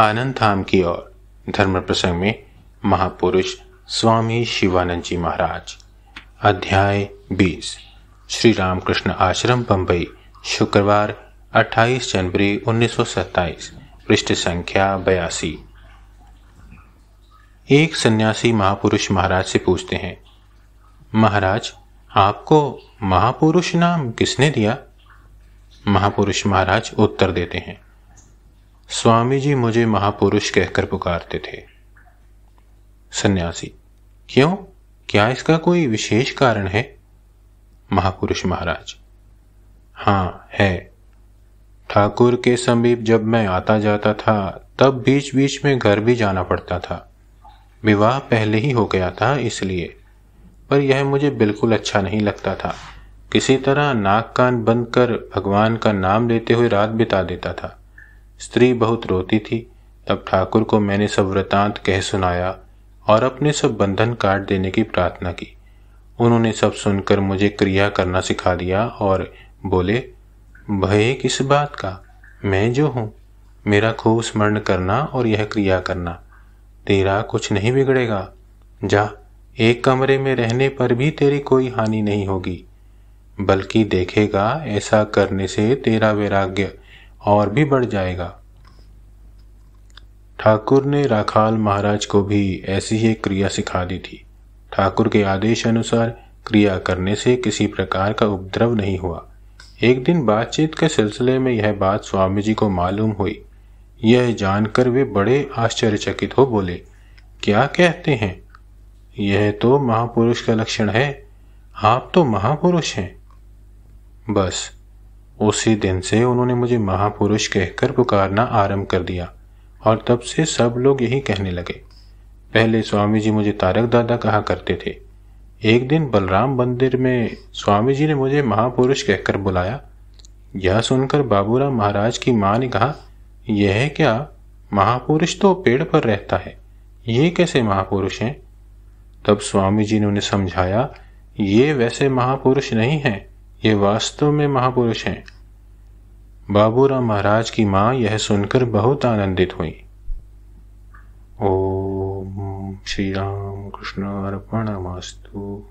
आनंद धाम की ओर धर्म प्रसंग में महापुरुष स्वामी शिवानंद जी महाराज अध्याय 20 श्री रामकृष्ण आश्रम बम्बई शुक्रवार 28 जनवरी 1927 पृष्ठ संख्या बयासी एक सन्यासी महापुरुष महाराज से पूछते हैं महाराज आपको महापुरुष नाम किसने दिया महापुरुष महाराज उत्तर देते हैं स्वामी जी मुझे महापुरुष कहकर पुकारते थे सन्यासी क्यों क्या इसका कोई विशेष कारण है महापुरुष महाराज हां है ठाकुर के समीप जब मैं आता जाता था तब बीच बीच में घर भी जाना पड़ता था विवाह पहले ही हो गया था इसलिए पर यह मुझे बिल्कुल अच्छा नहीं लगता था किसी तरह नाक कान बंद कर भगवान का नाम लेते हुए रात बिता देता था स्त्री बहुत रोती थी तब ठाकुर को मैंने सब वृतांत कह सुनाया और अपने सब बंधन काट देने की प्रार्थना की उन्होंने सब सुनकर मुझे क्रिया करना सिखा दिया और बोले भय किस बात का मैं जो हूँ मेरा खूब स्मरण करना और यह क्रिया करना तेरा कुछ नहीं बिगड़ेगा जा एक कमरे में रहने पर भी तेरी कोई हानि नहीं होगी बल्कि देखेगा ऐसा करने से तेरा वैराग्य और भी बढ़ जाएगा ठाकुर ने राखाल महाराज को भी ऐसी ही क्रिया सिखा दी थी ठाकुर के आदेश अनुसार क्रिया करने से किसी प्रकार का उपद्रव नहीं हुआ एक दिन बातचीत के सिलसिले में यह बात स्वामी जी को मालूम हुई यह जानकर वे बड़े आश्चर्यचकित हो बोले क्या कहते हैं यह तो महापुरुष का लक्षण है आप तो महापुरुष हैं बस उसी दिन से उन्होंने मुझे महापुरुष कहकर पुकारना आरंभ कर दिया और तब से सब लोग यही कहने लगे पहले स्वामी जी मुझे तारक दादा कहा करते थे एक दिन बलराम मंदिर में स्वामी जी ने मुझे महापुरुष कहकर बुलाया यह सुनकर बाबूराम महाराज की माँ ने कहा यह क्या महापुरुष तो पेड़ पर रहता है ये कैसे महापुरुष हैं तब स्वामी जी ने उन्हें समझाया ये वैसे महापुरुष नहीं हैं ये वास्तव में महापुरुष हैं बाबूराम महाराज की मां यह सुनकर बहुत आनंदित हुई ओम श्री राम कृष्ण अर्पण मस्तु